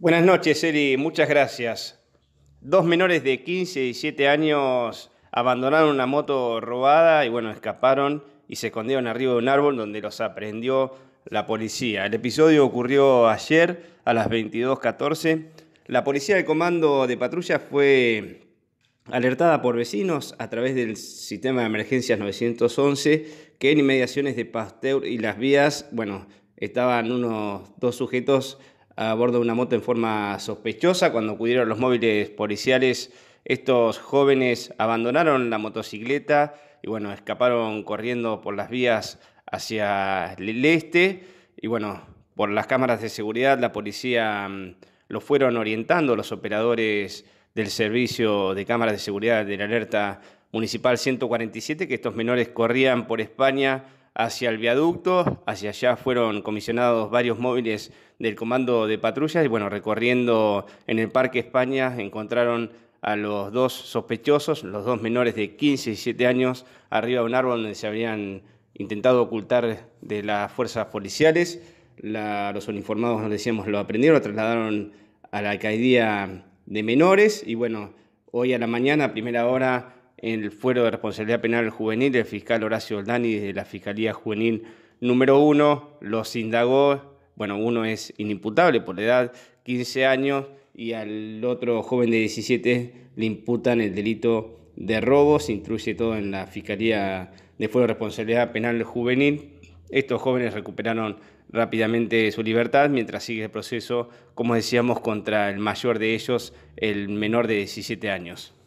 Buenas noches, Eri, muchas gracias. Dos menores de 15 y 7 años abandonaron una moto robada y bueno, escaparon y se escondieron arriba de un árbol donde los aprendió la policía. El episodio ocurrió ayer a las 22.14. La policía del comando de patrulla fue alertada por vecinos a través del sistema de emergencias 911 que en inmediaciones de Pasteur y las vías, bueno, estaban unos dos sujetos a bordo de una moto en forma sospechosa. Cuando acudieron los móviles policiales, estos jóvenes abandonaron la motocicleta y bueno, escaparon corriendo por las vías hacia el este y bueno, por las cámaras de seguridad la policía mm, lo fueron orientando los operadores del servicio de cámaras de seguridad de la alerta municipal 147 que estos menores corrían por España hacia el viaducto, hacia allá fueron comisionados varios móviles del comando de patrullas y bueno, recorriendo en el Parque España encontraron a los dos sospechosos, los dos menores de 15 y 7 años, arriba de un árbol donde se habían intentado ocultar de las fuerzas policiales. los uniformados, nos decíamos, lo aprendieron, lo trasladaron a la alcaldía de menores y bueno, hoy a la mañana, a primera hora, en el fuero de responsabilidad penal juvenil el fiscal Horacio Oldani de la Fiscalía Juvenil número uno los indagó, bueno, uno es inimputable por la edad, 15 años, y al otro joven de 17 le imputan el delito de robo, se instruye todo en la Fiscalía de Fuero de Responsabilidad Penal Juvenil. Estos jóvenes recuperaron rápidamente su libertad mientras sigue el proceso, como decíamos, contra el mayor de ellos, el menor de 17 años.